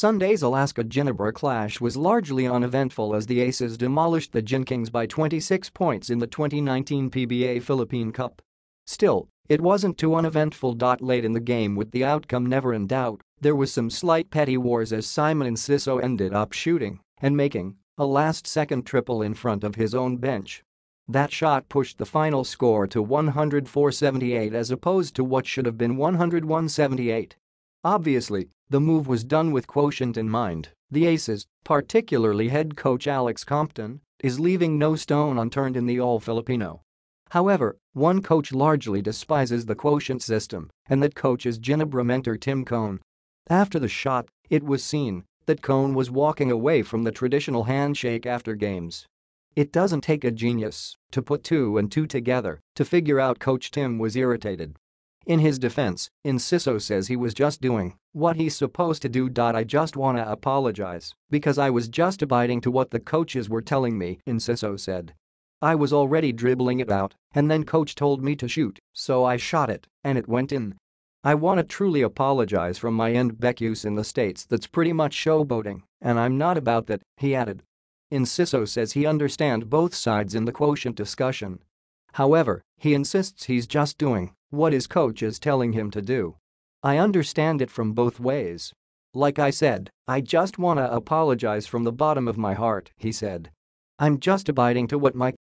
Sunday's Alaska-Ginebra clash was largely uneventful as the Aces demolished the Gin Kings by 26 points in the 2019 PBA Philippine Cup. Still, it wasn't too uneventful. Late in the game with the outcome never in doubt, there was some slight petty wars as Simon and Siso ended up shooting and making a last-second triple in front of his own bench. That shot pushed the final score to 104-78 as opposed to what should have been 101-78. Obviously, the move was done with quotient in mind. The Aces, particularly head coach Alex Compton, is leaving no stone unturned in the All-Filipino. However, one coach largely despises the quotient system, and that coach is Ginebra mentor Tim Cohn. After the shot, it was seen that Cohn was walking away from the traditional handshake after games. It doesn't take a genius to put two and two together to figure out Coach Tim was irritated in his defense, Inciso says he was just doing what he's supposed to do. I just wanna apologize because I was just abiding to what the coaches were telling me, Inciso said. I was already dribbling it out, and then coach told me to shoot, so I shot it, and it went in. I wanna truly apologize from my end Beckus in the States that's pretty much showboating, and I'm not about that, he added. Inciso says he understand both sides in the quotient discussion However, he insists he's just doing what his coach is telling him to do. I understand it from both ways. Like I said, I just wanna apologize from the bottom of my heart, he said. I'm just abiding to what my